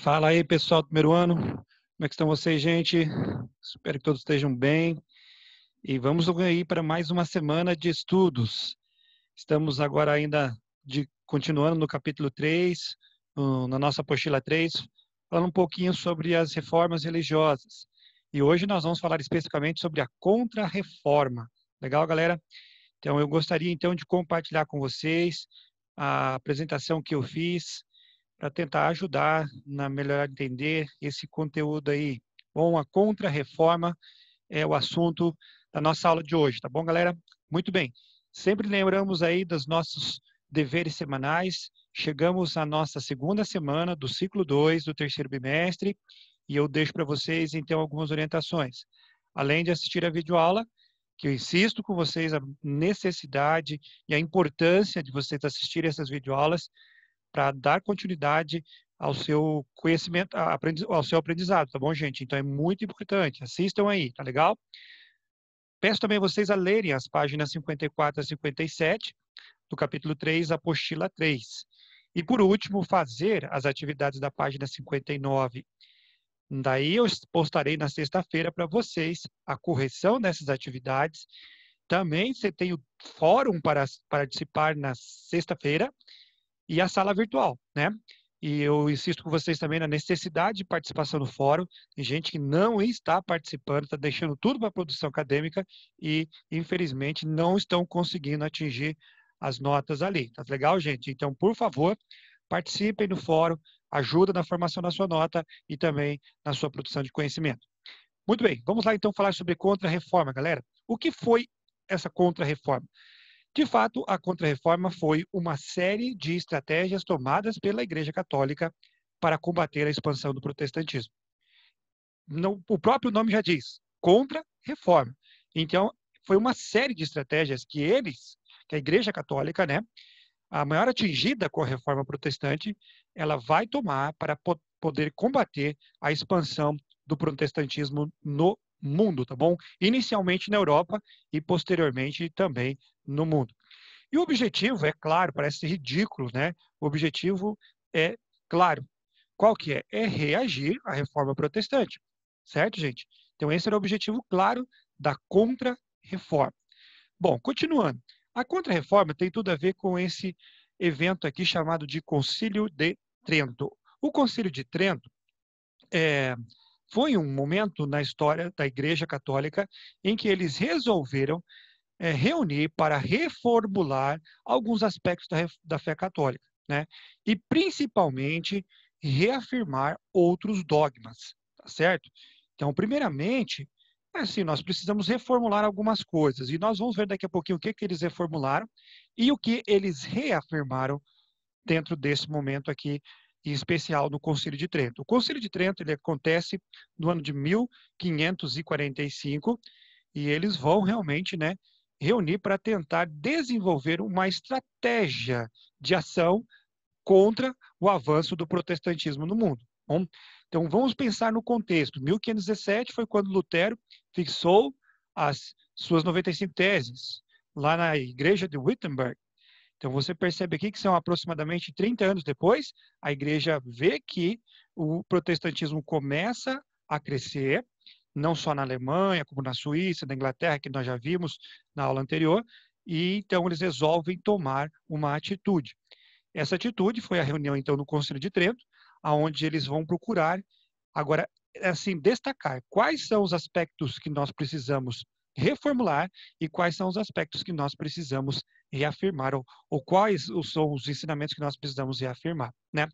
Fala aí, pessoal do primeiro ano. Como é que estão vocês, gente? Espero que todos estejam bem. E vamos aí para mais uma semana de estudos. Estamos agora ainda de, continuando no capítulo 3, na nossa apostila 3, falando um pouquinho sobre as reformas religiosas. E hoje nós vamos falar especificamente sobre a contra-reforma. Legal, galera? Então, eu gostaria então de compartilhar com vocês a apresentação que eu fiz para tentar ajudar na melhorar entender esse conteúdo aí. Bom, a contra-reforma é o assunto da nossa aula de hoje, tá bom, galera? Muito bem. Sempre lembramos aí dos nossos deveres semanais. Chegamos à nossa segunda semana do ciclo 2 do terceiro bimestre e eu deixo para vocês então algumas orientações. Além de assistir a videoaula, que eu insisto com vocês a necessidade e a importância de vocês assistirem essas videoaulas, para dar continuidade ao seu conhecimento, ao seu aprendizado, tá bom, gente? Então é muito importante. Assistam aí, tá legal? Peço também vocês a lerem as páginas 54 a 57 do capítulo 3, apostila 3. E por último, fazer as atividades da página 59. Daí eu postarei na sexta-feira para vocês a correção dessas atividades. Também você tem o fórum para participar na sexta-feira e a sala virtual, né? E eu insisto com vocês também na necessidade de participação no fórum. Tem gente que não está participando, está deixando tudo para a produção acadêmica e, infelizmente, não estão conseguindo atingir as notas ali. Tá legal, gente? Então, por favor, participem no fórum, ajuda na formação da sua nota e também na sua produção de conhecimento. Muito bem, vamos lá então falar sobre contra-reforma, galera. O que foi essa contra-reforma? De fato, a Contra-Reforma foi uma série de estratégias tomadas pela Igreja Católica para combater a expansão do protestantismo. o próprio nome já diz, Contra-Reforma. Então, foi uma série de estratégias que eles, que a Igreja Católica, né, a maior atingida com a reforma protestante, ela vai tomar para poder combater a expansão do protestantismo no mundo, tá bom? Inicialmente na Europa e posteriormente também no mundo. E o objetivo, é claro, parece ridículo, né? O objetivo é claro. Qual que é? É reagir à reforma protestante, certo, gente? Então esse era o objetivo claro da contra-reforma. Bom, continuando. A contra-reforma tem tudo a ver com esse evento aqui chamado de Concílio de Trento. O Concílio de Trento é, foi um momento na história da Igreja Católica em que eles resolveram é, reunir para reformular alguns aspectos da, da fé católica, né? E principalmente reafirmar outros dogmas, tá certo? Então, primeiramente, assim, nós precisamos reformular algumas coisas e nós vamos ver daqui a pouquinho o que, que eles reformularam e o que eles reafirmaram dentro desse momento aqui em especial do Concílio de Trento. O Concílio de Trento ele acontece no ano de 1545 e eles vão realmente, né, reunir para tentar desenvolver uma estratégia de ação contra o avanço do protestantismo no mundo. Bom, então vamos pensar no contexto. 1517 foi quando Lutero fixou as suas 95 teses lá na igreja de Wittenberg. Então você percebe aqui que são aproximadamente 30 anos depois, a igreja vê que o protestantismo começa a crescer, não só na Alemanha, como na Suíça, na Inglaterra, que nós já vimos na aula anterior, e então eles resolvem tomar uma atitude. Essa atitude foi a reunião então no Conselho de Trento, aonde eles vão procurar agora é assim destacar quais são os aspectos que nós precisamos reformular e quais são os aspectos que nós precisamos reafirmar ou, ou quais são os ensinamentos que nós precisamos reafirmar, né?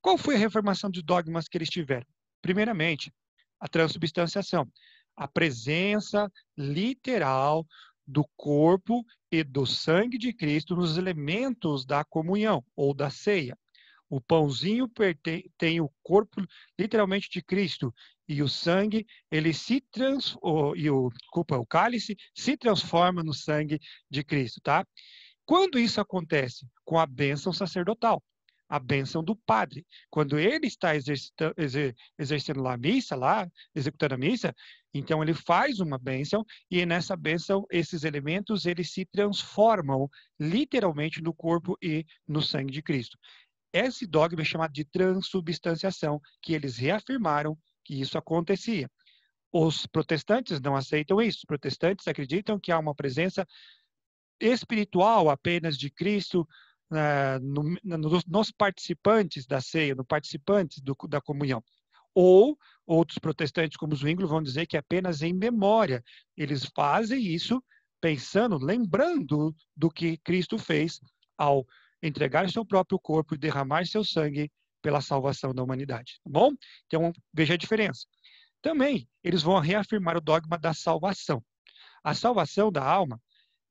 Qual foi a reformação de dogmas que eles tiveram? Primeiramente, a transubstanciação, a presença literal do corpo e do sangue de Cristo nos elementos da comunhão ou da ceia. O pãozinho tem o corpo literalmente de Cristo e o sangue, ele se trans, o, e o culpa o cálice se transforma no sangue de Cristo, tá? Quando isso acontece com a bênção sacerdotal, a bênção do padre, quando ele está exercitando, exercendo lá a missa, lá executando a missa, então ele faz uma bênção e nessa bênção esses elementos eles se transformam literalmente no corpo e no sangue de Cristo. Esse dogma é chamado de transubstanciação, que eles reafirmaram que isso acontecia. Os protestantes não aceitam isso. Os protestantes acreditam que há uma presença espiritual apenas de Cristo eh, no, nos participantes da ceia, nos participantes do, da comunhão. Ou outros protestantes, como Zwingli, vão dizer que apenas em memória. Eles fazem isso pensando, lembrando do que Cristo fez ao entregar seu próprio corpo e derramar seu sangue pela salvação da humanidade, tá bom? Então, veja a diferença. Também, eles vão reafirmar o dogma da salvação. A salvação da alma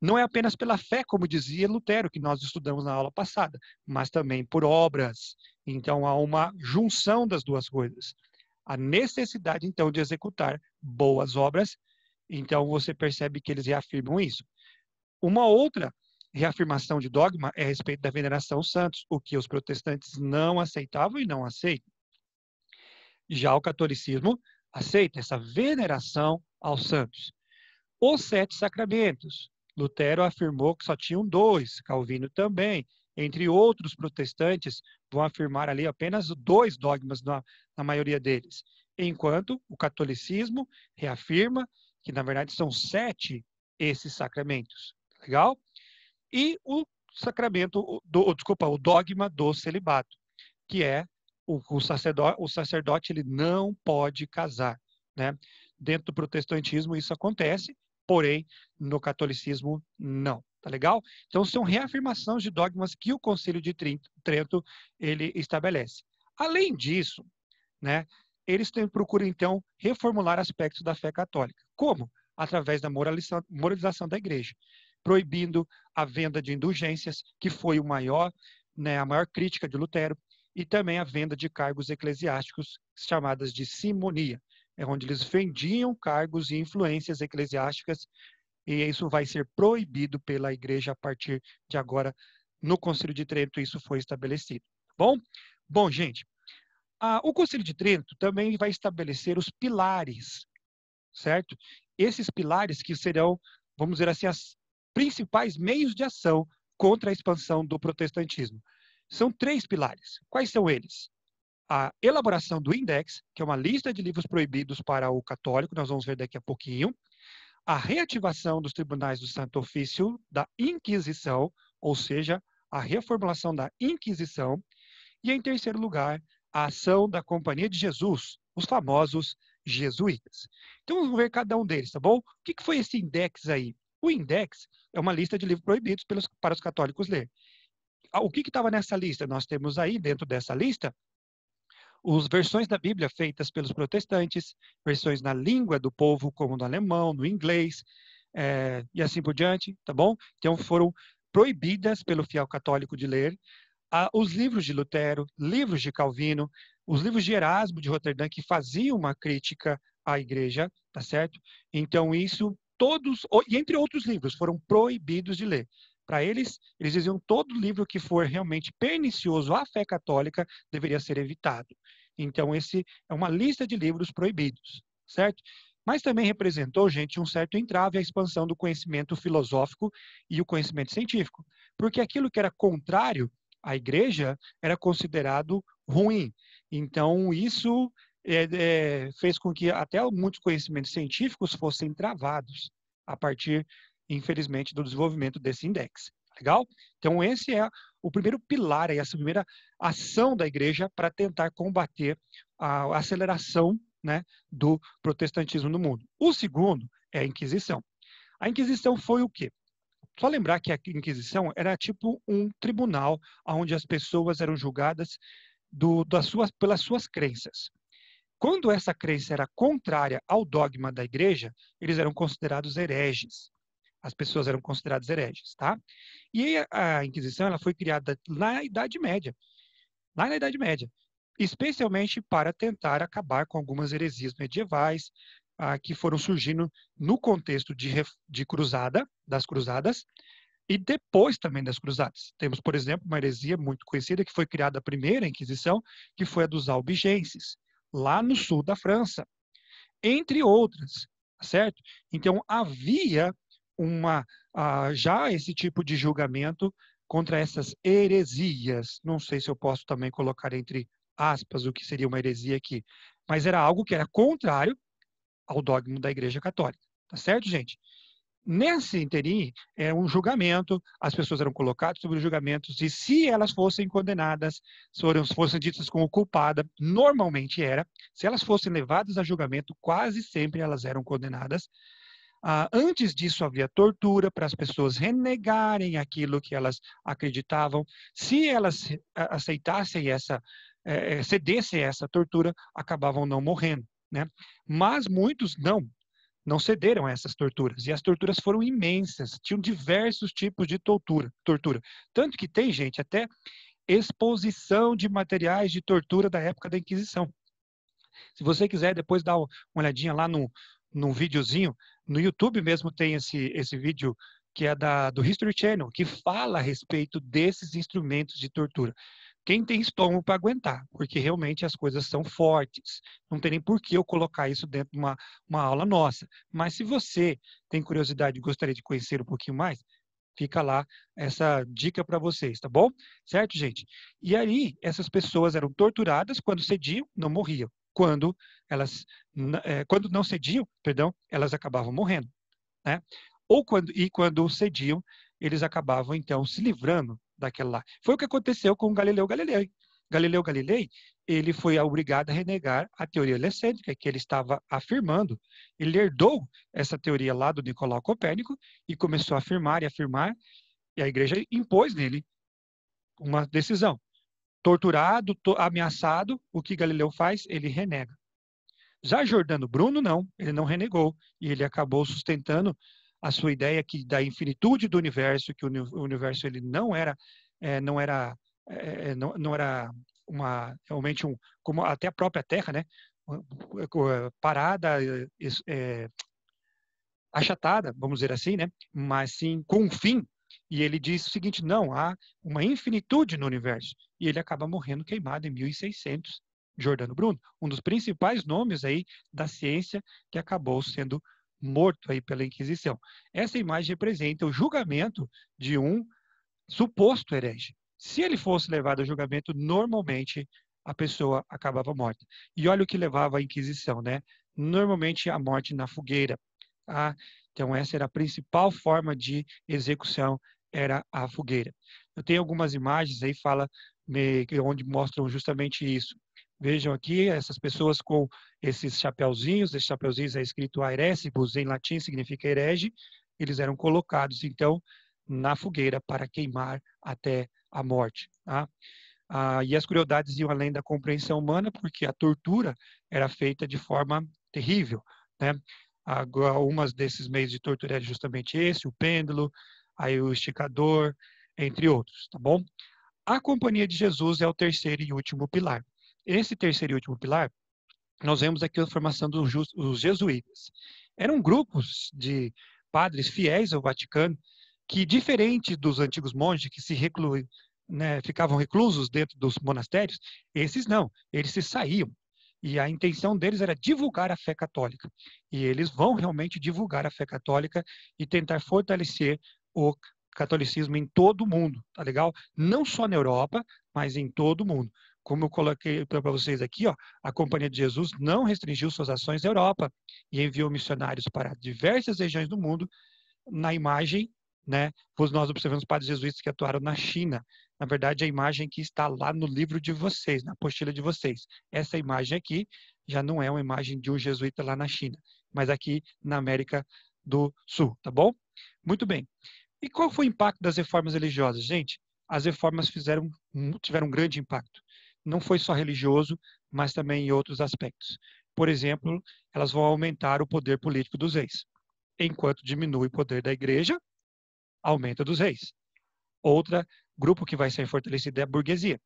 não é apenas pela fé, como dizia Lutero, que nós estudamos na aula passada, mas também por obras. Então, há uma junção das duas coisas. A necessidade, então, de executar boas obras. Então, você percebe que eles reafirmam isso. Uma outra reafirmação de dogma é a respeito da veneração aos santos, o que os protestantes não aceitavam e não aceitam. Já o catolicismo aceita essa veneração aos santos. Os sete sacramentos. Lutero afirmou que só tinham dois, Calvino também. Entre outros protestantes, vão afirmar ali apenas dois dogmas na, na maioria deles. Enquanto o catolicismo reafirma que, na verdade, são sete esses sacramentos. Legal? e o sacramento, do, desculpa, o dogma do celibato, que é o, o, sacerdote, o sacerdote ele não pode casar. Né? Dentro do protestantismo isso acontece, porém no catolicismo não. Tá legal? Então são reafirmações de dogmas que o Concílio de Trento ele estabelece. Além disso, né, eles têm, procuram então reformular aspectos da fé católica. Como? Através da moralização da igreja proibindo a venda de indulgências, que foi o maior, né, a maior crítica de Lutero, e também a venda de cargos eclesiásticos, chamadas de simonia, é onde eles vendiam cargos e influências eclesiásticas, e isso vai ser proibido pela igreja a partir de agora. No Conselho de Trento, isso foi estabelecido. Bom, bom gente, a, o Conselho de Trento também vai estabelecer os pilares, certo? Esses pilares que serão, vamos dizer assim, as principais meios de ação contra a expansão do protestantismo. São três pilares. Quais são eles? A elaboração do INDEX, que é uma lista de livros proibidos para o católico, nós vamos ver daqui a pouquinho. A reativação dos tribunais do Santo Ofício, da Inquisição, ou seja, a reformulação da Inquisição. E, em terceiro lugar, a ação da Companhia de Jesus, os famosos jesuítas. Então, vamos ver cada um deles, tá bom? O que, foi esse index aí? O Index é uma lista de livros proibidos pelos, para os católicos ler. Ah, o que estava nessa lista? Nós temos aí, dentro dessa lista, as versões da Bíblia feitas pelos protestantes, versões na língua do povo, como no alemão, no inglês, é, e assim por diante, tá bom? Então foram proibidas pelo fiel católico de ler. os livros de Lutero, livros de Calvino, os livros de Erasmo de Roterdã, que faziam uma crítica à igreja, tá certo? Então isso todos, e entre outros livros, foram proibidos de ler. Para eles, eles diziam todo livro que for realmente pernicioso à fé católica deveria ser evitado. Então, esse é uma lista de livros proibidos, certo? Mas também representou, gente, um certo entrave à expansão do conhecimento filosófico e o conhecimento científico, porque aquilo que era contrário à igreja era considerado ruim. Então, isso é, é, fez com que até muitos conhecimentos científicos fossem travados, a partir, infelizmente, do desenvolvimento desse index. Tá legal? Então, esse é o primeiro pilar, essa primeira ação da igreja para tentar combater a aceleração né, do protestantismo no mundo. O segundo é a Inquisição. A Inquisição foi o quê? Só lembrar que a Inquisição era tipo um tribunal onde as pessoas eram julgadas do, das suas, pelas suas crenças. Quando essa crença era contrária ao dogma da igreja, eles eram considerados hereges. As pessoas eram consideradas hereges, tá? E a Inquisição ela foi criada na Idade Média. Lá na Idade Média. Especialmente para tentar acabar com algumas heresias medievais ah, que foram surgindo no contexto de, de cruzada, das cruzadas, e depois também das cruzadas. Temos, por exemplo, uma heresia muito conhecida que foi criada a primeira Inquisição, que foi a dos albigenses lá no sul da França, entre outras, certo? Então havia uma uh, já esse tipo de julgamento contra essas heresias. Não sei se eu posso também colocar entre aspas o que seria uma heresia aqui, mas era algo que era contrário ao dogma da Igreja Católica, tá certo, gente? Nesse interim, é um julgamento, as pessoas eram colocadas sobre julgamentos e se elas fossem condenadas, se foram, fossem ditas como culpada, normalmente era, se elas fossem levadas a julgamento, quase sempre elas eram condenadas. Ah, antes disso, havia tortura para as pessoas renegarem aquilo que elas acreditavam. Se elas aceitassem essa, eh, cedessem a essa tortura, acabavam não morrendo. Né? Mas muitos não, não cederam a essas torturas. E as torturas foram imensas, tinham diversos tipos de tortura. tortura. Tanto que tem, gente, até exposição de materiais de tortura da época da Inquisição. Se você quiser depois dar uma olhadinha lá no, num videozinho, no YouTube mesmo tem esse, esse vídeo que é da, do History Channel, que fala a respeito desses instrumentos de tortura. Quem tem estômago para aguentar, porque realmente as coisas são fortes. Não tem nem por que eu colocar isso dentro de uma, uma aula nossa. Mas se você tem curiosidade e gostaria de conhecer um pouquinho mais, fica lá essa dica para vocês, tá bom? Certo, gente? E aí, essas pessoas eram torturadas quando cediam, não morriam. Quando elas, eh, quando não cediam, perdão, elas acabavam morrendo. Né? ou quando, e quando cediam, eles acabavam então se livrando daquela lá. Foi o que aconteceu com Galileu Galilei. Galileu Galilei, ele foi obrigado a renegar a teoria heliocêntrica que ele estava afirmando. Ele herdou essa teoria lá do Nicolau Copérnico e começou a afirmar e afirmar, e a igreja impôs nele uma decisão. Torturado, to ameaçado, o que Galileu faz? Ele renega. Já Jordano Bruno, não, ele não renegou, e ele acabou sustentando a sua ideia que da infinitude do universo, que o universo ele não era, é, não era, é, é, não, não era uma realmente um como até a própria Terra, né, parada, é, é, achatada, vamos dizer assim, né, mas sim com um fim. E ele diz o seguinte: não há uma infinitude no universo. E ele acaba morrendo queimado em 1600 Giordano Bruno, um dos principais nomes aí da ciência que acabou sendo morto aí pela Inquisição. Essa imagem representa o julgamento de um suposto herege. Se ele fosse levado a julgamento, normalmente a pessoa acabava morta. E olha o que levava a Inquisição, né? Normalmente a morte na fogueira. Ah, então essa era a principal forma de execução, era a fogueira. Eu tenho algumas imagens aí fala onde mostram justamente isso. Vejam aqui essas pessoas com esses chapéuzinhos, esses chapéuzinhos é escrito aerecibus, em latim significa herege, eles eram colocados, então, na fogueira para queimar até a morte. Tá? Ah, e as crueldades iam além da compreensão humana, porque a tortura era feita de forma terrível. Né? Algumas desses meios de tortura era justamente esse, o pêndulo, aí o esticador, entre outros, tá bom? A Companhia de Jesus é o terceiro e último pilar. Esse terceiro e último pilar, nós vemos aqui a formação dos jesuítas. Eram grupos de padres fiéis ao Vaticano que, diferente dos antigos monges que se né, ficavam reclusos dentro dos monastérios, esses não, eles se saíam. E a intenção deles era divulgar a fé católica. E eles vão realmente divulgar a fé católica e tentar fortalecer o catolicismo em todo o mundo, tá legal? Não só na Europa, mas em todo o mundo como eu coloquei para vocês aqui, ó, a Companhia de Jesus não restringiu suas ações na Europa e enviou missionários para diversas regiões do mundo. Na imagem, né, nós observamos padres jesuítas que atuaram na China. Na verdade, a imagem que está lá no livro de vocês, na apostila de vocês. Essa imagem aqui já não é uma imagem de um jesuíta lá na China, mas aqui na América do Sul, tá bom? Muito bem. E qual foi o impacto das reformas religiosas? Gente, as reformas fizeram, tiveram um grande impacto não foi só religioso, mas também em outros aspectos. Por exemplo, elas vão aumentar o poder político dos reis. Enquanto diminui o poder da igreja, aumenta dos reis. Outro grupo que vai ser fortalecido é a burguesia,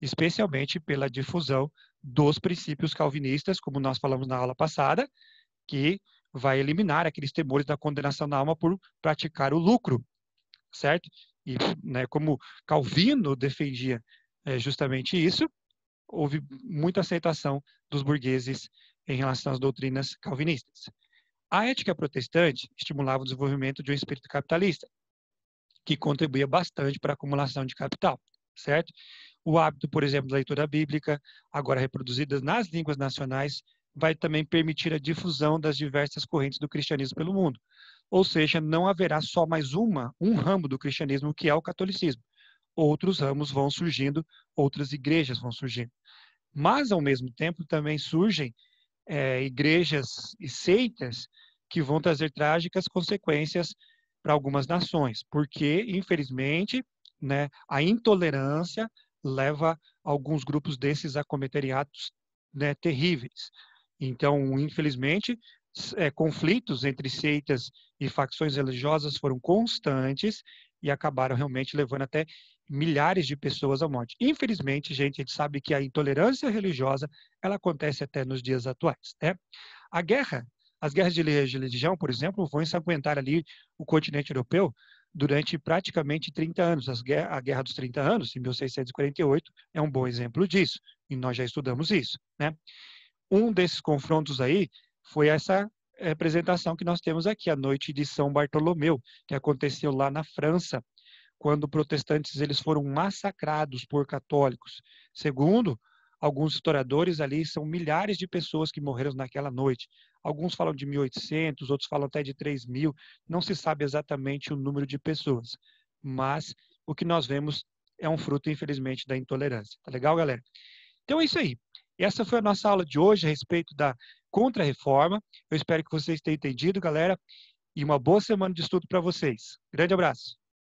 especialmente pela difusão dos princípios calvinistas, como nós falamos na aula passada, que vai eliminar aqueles temores da condenação da alma por praticar o lucro, certo? E né, como Calvino defendia é justamente isso. Houve muita aceitação dos burgueses em relação às doutrinas calvinistas. A ética protestante estimulava o desenvolvimento de um espírito capitalista, que contribuía bastante para a acumulação de capital, certo? O hábito, por exemplo, da leitura bíblica, agora reproduzida nas línguas nacionais, vai também permitir a difusão das diversas correntes do cristianismo pelo mundo. Ou seja, não haverá só mais uma, um ramo do cristianismo que é o catolicismo outros ramos vão surgindo, outras igrejas vão surgindo. Mas, ao mesmo tempo, também surgem é, igrejas e seitas que vão trazer trágicas consequências para algumas nações, porque, infelizmente, né, a intolerância leva alguns grupos desses a cometerem atos né, terríveis. Então, infelizmente, é, conflitos entre seitas e facções religiosas foram constantes e acabaram realmente levando até milhares de pessoas à morte. Infelizmente, gente, a gente sabe que a intolerância religiosa ela acontece até nos dias atuais. Né? A guerra, as guerras de religião, por exemplo, vão ensanguentar ali o continente europeu durante praticamente 30 anos. As guerra, a Guerra dos 30 Anos, em 1648, é um bom exemplo disso, e nós já estudamos isso. Né? Um desses confrontos aí foi essa representação que nós temos aqui, a Noite de São Bartolomeu, que aconteceu lá na França, quando protestantes eles foram massacrados por católicos. Segundo alguns historiadores ali são milhares de pessoas que morreram naquela noite. Alguns falam de 1800, outros falam até de 3000, não se sabe exatamente o número de pessoas. Mas o que nós vemos é um fruto infelizmente da intolerância. Tá legal, galera? Então é isso aí. Essa foi a nossa aula de hoje a respeito da contra-reforma. Eu espero que vocês tenham entendido, galera, e uma boa semana de estudo para vocês. Grande abraço.